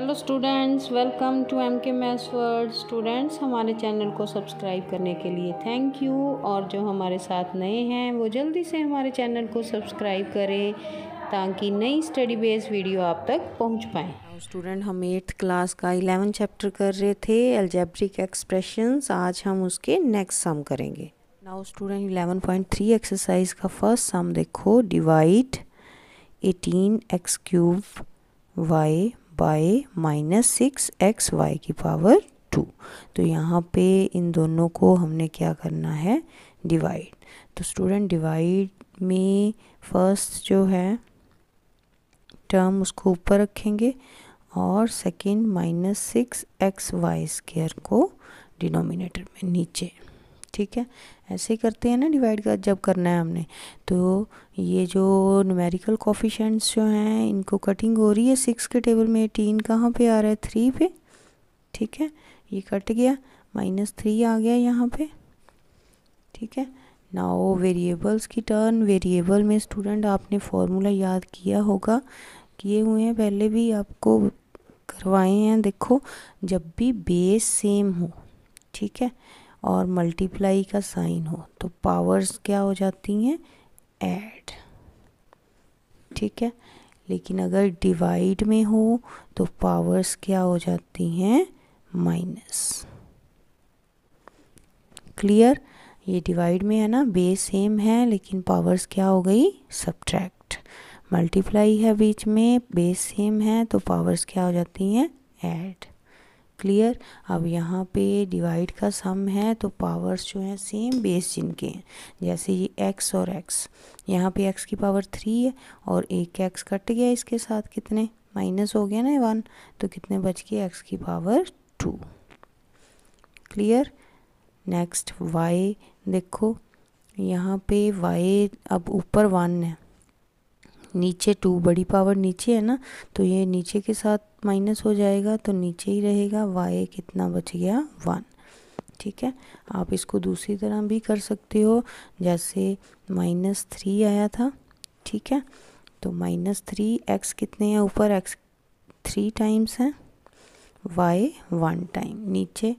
hello students welcome to M K maths world students हमारे channel को subscribe करने के लिए थैंक यू और जो हमारे साथ नए हैं वो जल्दी से हमारे चैनल को सब्सक्राइब करें ताकि नई स्टडी बेस्ड वीडियो आप तक पहुंच पाए स्टूडेंट हम एट्थ क्लास का इलेवन चैप्टर कर रहे थे एल्जेब्रिक एक्सप्रेशंस आज हम उसके नेक्स्ट सम करेंगे now student eleven point three exercise का फर्स्ट सम देखो divide eighteen x cube y by minus six x y की पावर टू तो यहाँ पे इन दोनों को हमने क्या करना है डिवाइड तो स्टूडेंट डिवाइड में फर्स्ट जो है टर्म उसको ऊपर रखेंगे और second minus six x y square को डिनोमिनेटर में नीचे ठीक है ऐसे ही करते हैं ना डिवाइड कर जब करना है हमने तो ये जो न्यूमेरिकल कॉफिशेंट्स जो हैं इनको कटिंग हो रही है सिक्स के टेबल में एटीन कहाँ पे आ रहा है थ्री पे ठीक है ये कट गया माइनस थ्री आ गया यहाँ पे ठीक है नाओ वेरिएबल्स की टर्न वेरिएबल में स्टूडेंट आपने फॉर्मूला याद किया होगा किए हुए हैं पहले भी आपको करवाए हैं देखो जब भी बेस सेम हो ठीक है और मल्टीप्लाई का साइन हो तो पावर्स क्या हो जाती हैं ऐड ठीक है लेकिन अगर डिवाइड में हो तो पावर्स क्या हो जाती हैं माइनस क्लियर ये डिवाइड में है ना बेस सेम है लेकिन पावर्स क्या हो गई सब्ट्रैक्ट मल्टीप्लाई है बीच में बेस सेम है तो पावर्स क्या हो जाती हैं ऐड क्लियर अब यहाँ पे डिवाइड का सम है तो पावर्स जो हैं सेम बेस जिनके हैं जैसे ये एक्स और एक्स यहाँ पे एक्स की पावर थ्री है और एक एक्स कट गया इसके साथ कितने माइनस हो गया ना वन तो कितने बच गए एक्स की power two clear next y देखो यहाँ पे वाई अब ऊपर वन है नीचे टू बड़ी पावर नीचे है ना तो ये नीचे के साथ माइनस हो जाएगा तो नीचे ही रहेगा वाई कितना बच गया वन ठीक है आप इसको दूसरी तरह भी कर सकते हो जैसे माइनस थ्री आया था ठीक है तो माइनस थ्री एक्स कितने हैं ऊपर एक्स थ्री टाइम्स हैं वाई वन टाइम नीचे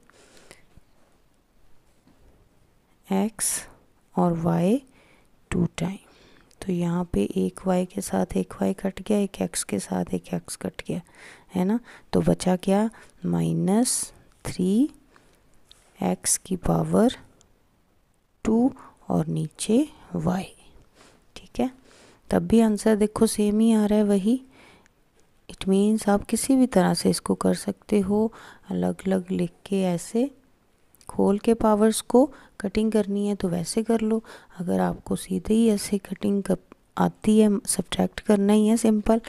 एक्स और वाई टू टाइम तो यहाँ पे एक वाई के साथ एक वाई कट गया एक एक्स के साथ एक एक्स कट गया है ना तो बचा क्या माइनस थ्री एक्स की पावर टू और नीचे वाई ठीक है तब भी आंसर देखो सेम ही आ रहा है वही इट मीन्स आप किसी भी तरह से इसको कर सकते हो अलग अलग लिख के ऐसे खोल के पावर्स को कटिंग करनी है तो वैसे कर लो अगर आपको सीधे ही ऐसे कटिंग कर आती है सब्ट्रैक्ट करना ही है सिंपल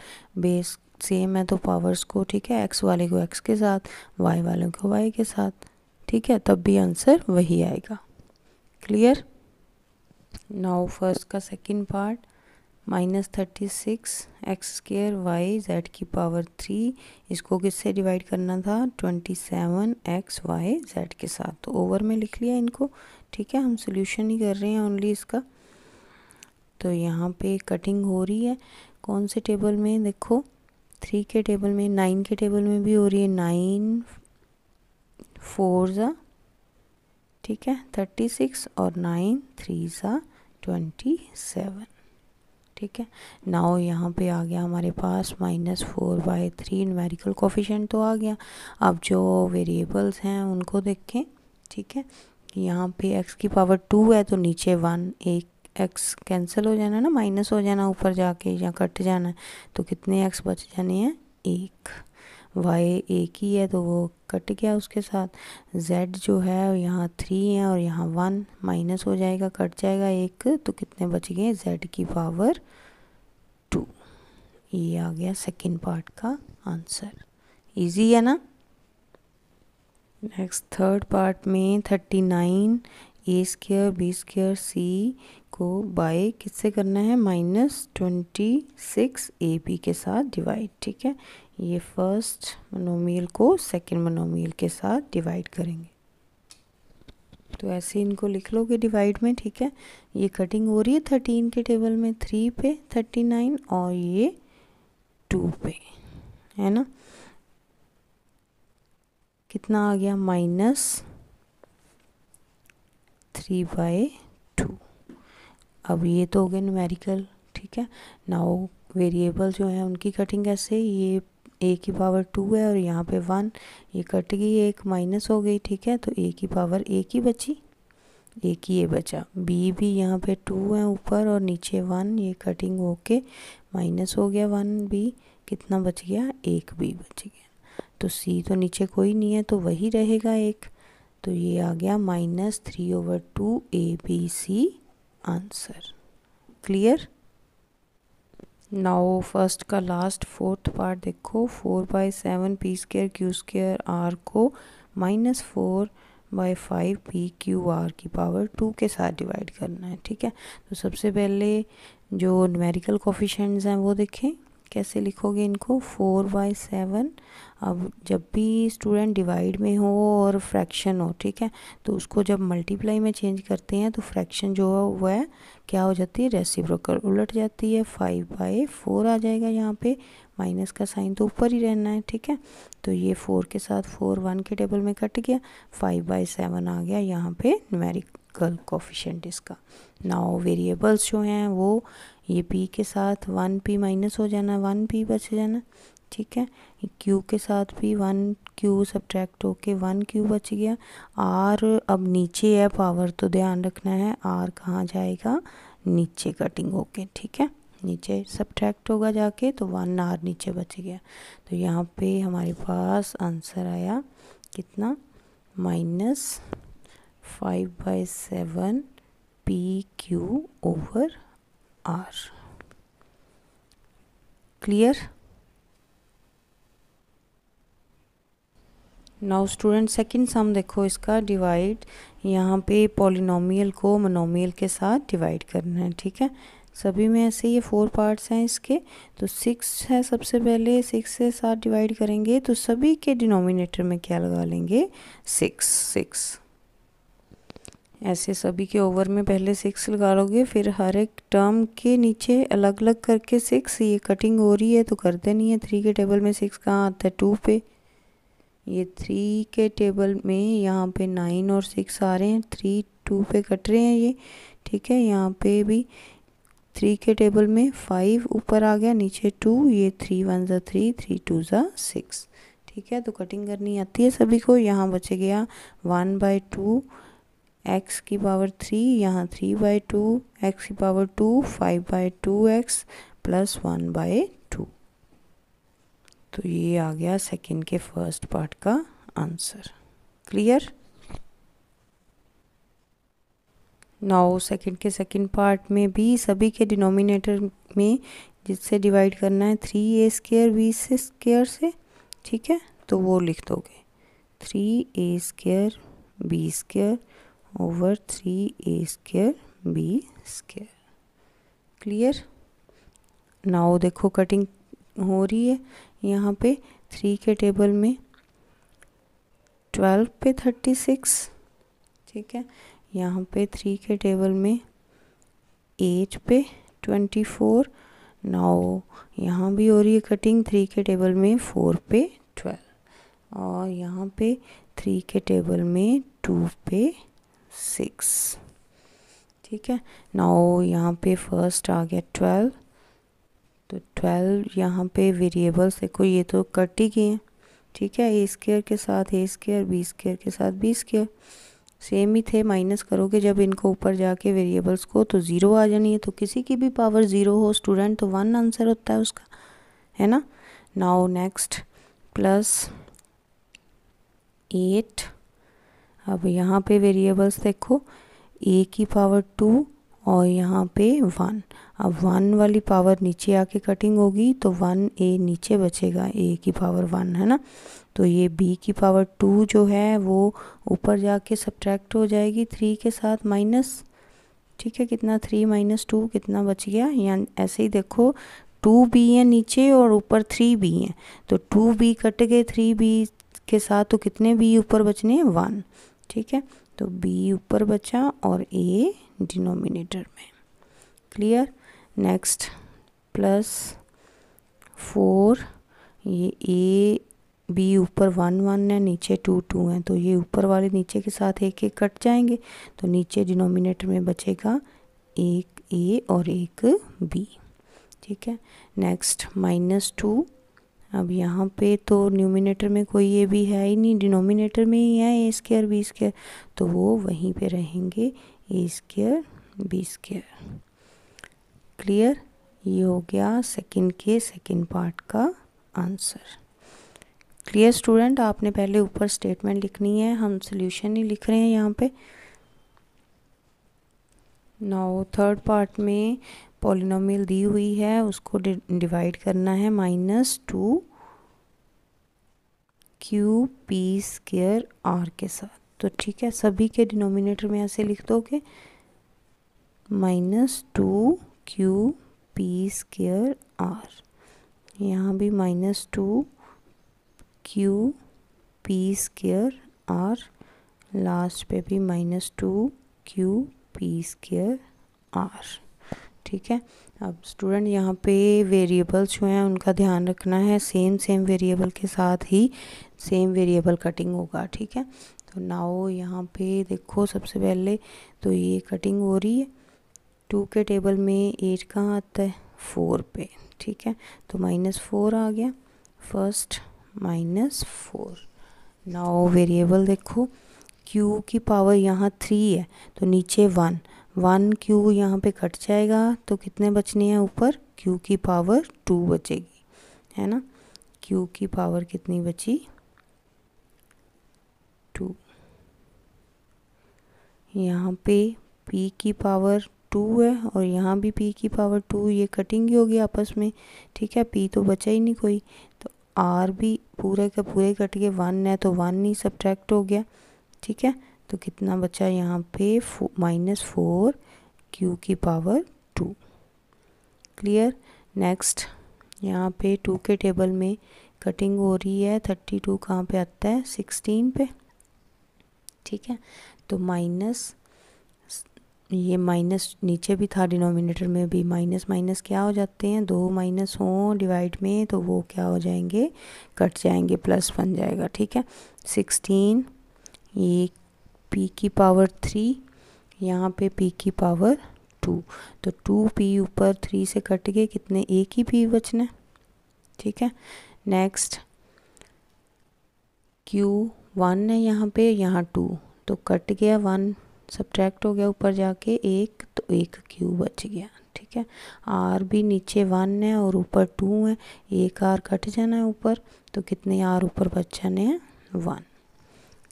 बेस सेम है तो पावर्स को ठीक है एक्स वाले को एक्स के साथ वाई वाले को वाई के साथ ठीक है तब भी आंसर वही आएगा क्लियर नाउ फर्स्ट का second part minus thirty six x square y z की पावर थ्री इसको किससे डिवाइड करना था twenty seven x y z के साथ तो ओवर में लिख लिया इनको ठीक है हम सोल्यूशन ही कर रहे हैं ओनली इसका तो यहाँ पे कटिंग हो रही है कौन से टेबल में देखो थ्री के टेबल में नाइन के टेबल में भी हो रही है नाइन फोर ज़ा ठीक है थर्टी सिक्स और नाइन थ्री ज़ा ट्वेंटी सेवन ठीक है नाओ यहाँ पे आ गया हमारे पास minus four by three numerical coefficient तो आ गया अब जो वेरिएबल्स हैं उनको देखें ठीक है यहाँ पे एक्स की पावर टू है तो नीचे वन एक एक्स कैंसिल हो जाना ना माइनस हो जाना ऊपर जाके या कट जाना तो कितने एक्स बच जाने हैं एक वाई एक ही है तो वो कट गया उसके साथ जेड जो है यहाँ थ्री है और यहाँ वन माइनस हो जाएगा कट जाएगा एक तो कितने बच गए जेड की पावर टू ये आ गया सेकेंड पार्ट का आंसर इजी है ना नेक्स्ट थर्ड पार्ट में thirty nine a square b square c को बाय किससे करना है minus twenty six a b के साथ डिवाइड ठीक है ये फर्स्ट मनोमील को सेकंड मनोमील के साथ डिवाइड करेंगे तो ऐसे इनको लिख लोगे डिवाइड में ठीक है ये कटिंग हो रही है थर्टीन के टेबल में थ्री पे थर्टी नाइन और ये टू पे है ना कितना आ गया माइनस थ्री बाय टू अब ये तो हो गए न्यूमेरिकल ठीक है नाउ वेरिएबल जो है उनकी कटिंग ऐसे ये ए की पावर टू है और यहाँ पे वन ये कट गई एक माइनस हो गई ठीक है तो ए की पावर ए की बची ए की ये बचा बी भी यहाँ पे टू है ऊपर और नीचे वन ये कटिंग होके माइनस हो गया वन बी कितना बच गया एक बी बच गया तो सी तो नीचे कोई नहीं है तो वही रहेगा एक तो ये आ गया minus three over two a b c answer clear now first का लास्ट फोर्थ पार्ट देखो four by seven p square q square r को minus four by five p q r की पावर टू के साथ divide करना है ठीक है तो सबसे पहले जो न्यूमेरिकल कोफिशेंट्स हैं वो देखें कैसे लिखोगे इनको फोर बाई सेवन अब जब भी स्टूडेंट डिवाइड में हो और फ्रैक्शन हो ठीक है तो उसको जब मल्टीप्लाई में चेंज करते हैं तो फ्रैक्शन जो है वह है, क्या हो जाती है रेसिप्रोकल उलट जाती है फाइव बाई फोर आ जाएगा यहाँ पे माइनस का साइन तो ऊपर ही रहना है ठीक है तो ये फोर के साथ फोर वन के टेबल में कट गया फाइव बाई सेवन आ गया यहाँ पे नमेरिक कर्ल कोफिशेंट इसका नाउ वेरिएबल्स जो हैं वो ये पी के साथ वन पी माइनस हो जाना वन पी बच जाना ठीक है क्यू के साथ भी वन क्यू सब्ट्रैक्ट होके वन क्यू बच गया आर अब नीचे है पावर तो ध्यान रखना है आर कहाँ जाएगा नीचे कटिंग होके ठीक है नीचे सब्ट्रैक्ट होगा जाके तो वन आर नीचे बच गया तो यहाँ पे हमारे पास आंसर आया कितना minus five by seven p q over r clear now student second sum देखो इसका डिवाइड यहाँ पे पॉलिनोमियल को मनोमियल के साथ डिवाइड करना है ठीक है सभी में ऐसे ये फोर पार्ट्स हैं इसके तो सिक्स है सबसे पहले सिक्स से साथ डिवाइड करेंगे तो सभी के डिनोमिनेटर में क्या लगा लेंगे सिक्स सिक्स ऐसे सभी के ओवर में पहले सिक्स लगा लोगे फिर हर एक टर्म के नीचे अलग अलग करके सिक्स ये कटिंग हो रही है तो करते नहीं है थ्री के टेबल में सिक्स कहाँ आता है टू पे ये थ्री के टेबल में यहाँ पे नाइन और सिक्स आ रहे हैं थ्री टू पे कट रहे हैं ये ठीक है यहाँ पे भी थ्री के टेबल में फाइव ऊपर आ गया नीचे टू ये थ्री वन ज़ा थ्री थ्री टू ज़ा सिक्स ठीक है तो कटिंग करनी आती है सभी को यहाँ बचे गया वन बाय टू एक्स की पावर थ्री यहाँ थ्री बाई टू एक्स की power two five by two x plus one by two तो ये आ गया सेकेंड के फर्स्ट पार्ट का आंसर क्लियर नाउ सेकेंड के सेकेंड पार्ट में भी सभी के डिनोमिनेटर में जिससे डिवाइड करना है थ्री ए स्केयर बी से स्केयर से ठीक है तो वो लिख दोगे three a square b square over three a square b square clear now देखो कटिंग हो रही है यहाँ पे थ्री के टेबल में ट्वेल्व पे थर्टी सिक्स ठीक है यहाँ पे थ्री के टेबल में एट पे ट्वेंटी फोर नाउ यहाँ भी हो रही है कटिंग थ्री के टेबल में फोर पे ट्वेल्व और यहाँ पे थ्री के टेबल में टू पे सिक्स ठीक है नाउ यहाँ पे फर्स्ट आ गया ट्वेल्व तो ट्वेल्व यहाँ पे वेरिएबल्स देखो ये तो कट ही गए हैं ठीक है ए स्केयर के साथ ए स्केयर बी स्केयर के साथ बी स्केयर सेम ही थे माइनस करोगे जब इनको ऊपर जाके वेरिएबल्स को तो ज़ीरो आ जानी है तो किसी की भी पावर ज़ीरो हो स्टूडेंट तो वन आंसर होता है उसका है ना नाउ नेक्स्ट प्लस एट अब यहाँ पे वेरिएबल्स देखो ए की पावर टू और यहाँ पे वन अब वन वाली पावर नीचे आके कटिंग होगी तो वन ए नीचे बचेगा ए की पावर वन है ना तो ये बी की पावर टू जो है वो ऊपर जाके सब्ट्रैक्ट हो जाएगी थ्री के साथ माइनस ठीक है कितना थ्री माइनस टू कितना बच गया या ऐसे ही देखो टू बी है नीचे और ऊपर थ्री बी है तो टू बी कट गए थ्री बी के साथ तो कितने बी ऊपर बचने हैं वन ठीक है तो बी ऊपर बचा और ए डिनोमिनेटर में क्लियर नेक्स्ट प्लस फोर ये ए बी ऊपर वन वन है नीचे टू टू है तो ये ऊपर वाले नीचे के साथ एक एक कट जाएंगे तो नीचे डिनोमिनेटर में बचेगा एक ए और एक बी ठीक है नेक्स्ट माइनस टू अब यहाँ पे तो न्यूमिनेटर में कोई ये भी है ही नहीं डिनोमिनेटर में ही है ए स्केयर बी स्केयर तो वो वहीं पे रहेंगे a square b square clear ये हो गया सेकंड के सेकंड पार्ट का आंसर क्लियर स्टूडेंट आपने पहले ऊपर स्टेटमेंट लिखनी है हम सोल्यूशन ही लिख रहे हैं यहाँ पे नाउ थर्ड पार्ट में पॉलिनोमियल दी हुई है उसको डिवाइड करना है minus two q p square r के साथ तो ठीक है सभी के डिनोमिनेटर में ऐसे लिख दोगे minus two q p square r यहाँ भी minus two q p square r last पे भी minus two q p square r ठीक है अब स्टूडेंट यहाँ पे वेरिएबल्स जो हैं उनका ध्यान रखना है सेम सेम वेरिएबल के साथ ही सेम वेरिएबल कटिंग होगा ठीक है तो नाओ यहाँ पे देखो सबसे पहले तो ये कटिंग हो रही है टू के टेबल में एट कहाँ आता है फोर पे ठीक है तो माइनस फोर आ गया first minus four now variable देखो क्यू की पावर यहाँ थ्री है तो नीचे वन वन क्यू यहाँ पे कट जाएगा तो कितने बचने हैं ऊपर क्यू की पावर टू बचेगी है ना क्यू की पावर कितनी बची टू यहाँ पे पी की पावर टू है और यहाँ भी पी की पावर टू ये कटिंग ही होगी आपस में ठीक है पी तो बचा ही नहीं कोई तो आर भी पूरे का पूरे कट के वन है तो वन ही सब्ट्रैक्ट हो गया ठीक है तो कितना बचा यहाँ पे माइनस फोर क्यू की पावर टू क्लियर नेक्स्ट यहाँ पे टू के टेबल में कटिंग हो रही है थर्टी टू कहाँ पर आता है सिक्सटीन पे ठीक है तो माइनस ये माइनस नीचे भी था डिनोमिनेटर में भी माइनस माइनस क्या हो जाते हैं दो माइनस हों डिवाइड में तो वो क्या हो जाएंगे कट जाएंगे प्लस बन जाएगा ठीक है सिक्सटीन ये पी की पावर थ्री यहाँ पे पी की पावर टू तो टू पी ऊपर थ्री से कट गए कितने एक ही पी बचने ठीक है नेक्स्ट क्यू वन है यहाँ पे यहाँ टू तो कट गया वन सब्ट्रैक्ट हो गया ऊपर जाके एक तो एक क्यू बच गया ठीक है आर भी नीचे वन है और ऊपर टू है एक आर कट जाना है ऊपर तो कितने आर ऊपर बच जाने हैं वन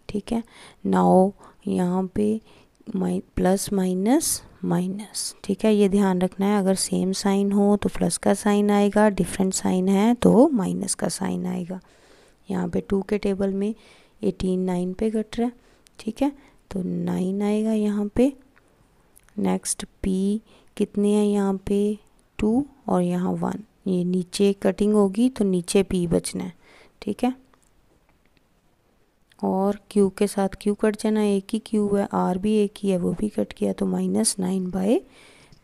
ठीक है नाओ यहाँ पे माइ प्लस माइनस माइनस ठीक है ये ध्यान रखना है अगर सेम साइन हो तो प्लस का साइन आएगा डिफरेंट साइन है तो माइनस का साइन आएगा यहाँ पे टू के टेबल में एटीन नाइन पे घट रहा है ठीक है तो नाइन आएगा यहाँ पे नेक्स्ट पी कितने हैं यहाँ पे टू और यहाँ वन ये नीचे कटिंग होगी तो नीचे पी बचना है ठीक है और क्यू के साथ क्यू कट जाना एक ही क्यू है आर भी एक ही है वो भी कट किया तो minus nine by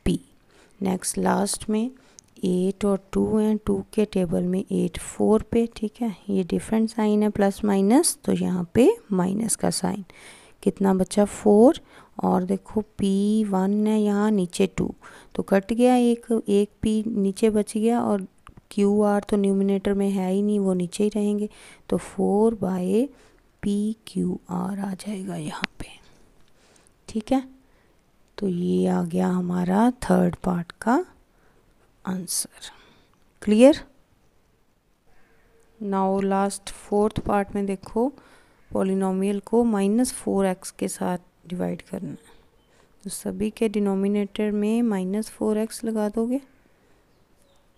p next last में एट और टू हैं टू के टेबल में एट फोर पे ठीक है ये डिफरेंट साइन है प्लस माइनस तो यहाँ पे माइनस का साइन कितना बचा फोर और देखो पी वन है यहाँ नीचे टू तो कट गया एक एक पी नीचे बच गया और क्यू आर तो न्यूमिनेटर में है ही नहीं वो नीचे ही रहेंगे तो four by p q r आ जाएगा यहाँ पे ठीक है तो ये आ गया हमारा थर्ड पार्ट का answer clear now last fourth part में देखो पॉलिनोमियल को माइनस फोर एक्स के साथ डिवाइड करना तो सभी के डिनोमिनेटर में माइनस फोर एक्स लगा दोगे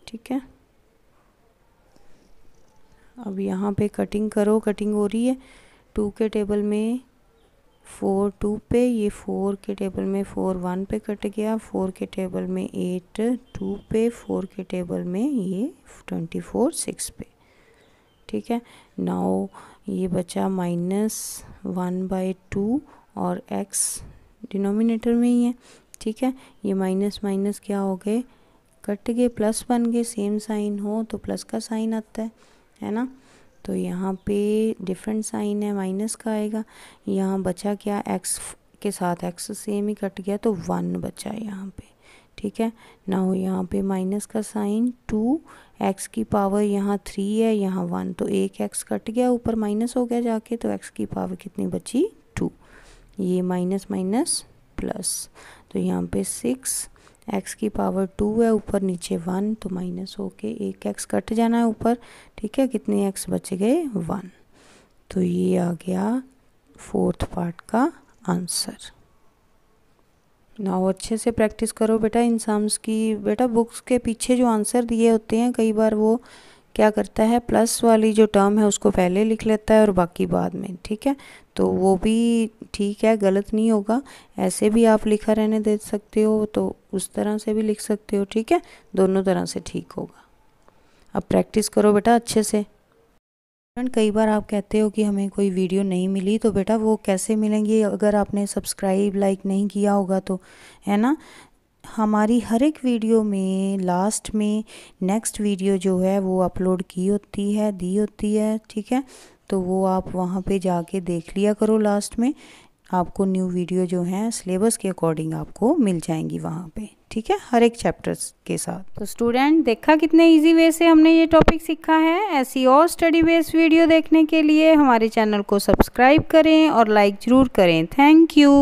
ठीक है अब यहाँ पे कटिंग करो कटिंग हो रही है टू के टेबल में फोर टू पे ये फोर के टेबल में फोर वन पे कट गया फोर के टेबल में एट टू पे फोर के टेबल में ये ट्वेंटी फोर सिक्स पे ठीक है नाउ ये बचा माइनस वन बाई टू और एक्स डिनोमिनेटर में ही है ठीक है ये माइनस माइनस क्या हो गए कट गए प्लस बन गए सेम साइन हो तो प्लस का साइन आता है है ना तो यहाँ पे डिफरेंट साइन है माइनस का आएगा यहाँ बचा क्या एक्स के साथ एक्स सेम ही कट गया तो वन बचा यहाँ पे ठीक है ना हो यहाँ पे माइनस का साइन टू एक्स की पावर यहाँ थ्री है यहाँ वन तो एक एक्स कट गया ऊपर माइनस हो गया जाके तो एक्स की पावर कितनी बची टू ये माइनस माइनस प्लस तो यहाँ पे सिक्स एक्स की पावर टू है ऊपर नीचे वन तो माइनस हो के एक एक्स कट जाना है ऊपर ठीक है कितने एक्स बच गए वन तो ये आ गया फोर्थ पार्ट का आंसर ना अच्छे से प्रैक्टिस करो बेटा इन सम्स की बेटा बुक्स के पीछे जो आंसर दिए होते हैं कई बार वो क्या करता है प्लस वाली जो टर्म है उसको पहले लिख लेता है और बाकी बाद में ठीक है तो वो भी ठीक है गलत नहीं होगा ऐसे भी आप लिखा रहने दे सकते हो तो उस तरह से भी लिख सकते हो ठीक है दोनों तरह से ठीक होगा अब प्रैक्टिस करो बेटा अच्छे से कई बार आप कहते हो कि हमें कोई वीडियो नहीं मिली तो बेटा वो कैसे मिलेंगी अगर आपने सब्सक्राइब लाइक नहीं किया होगा तो है ना हमारी हर एक वीडियो में लास्ट में नेक्स्ट वीडियो जो है वो अपलोड की होती है दी होती है ठीक है तो वो आप वहाँ पे जाके देख लिया करो लास्ट में आपको न्यू वीडियो जो है सिलेबस के अकॉर्डिंग आपको मिल जाएंगी वहाँ पे ठीक है हर एक चैप्टर्स के साथ तो स्टूडेंट देखा कितने इजी वे से हमने ये टॉपिक सीखा है ऐसी और स्टडी बेस्ड वीडियो देखने के लिए हमारे चैनल को सब्सक्राइब करें और लाइक ज़रूर करें थैंक यू